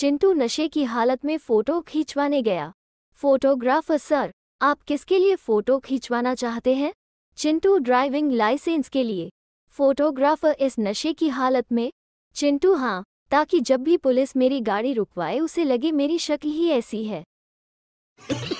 चिंटू नशे की हालत में फोटो खींचवाने गया फोटोग्राफर सर आप किसके लिए फोटो खींचवाना चाहते हैं चिंटू ड्राइविंग लाइसेंस के लिए फोटोग्राफर इस नशे की हालत में चिंटू हाँ ताकि जब भी पुलिस मेरी गाड़ी रुकवाए उसे लगे मेरी शक्ल ही ऐसी है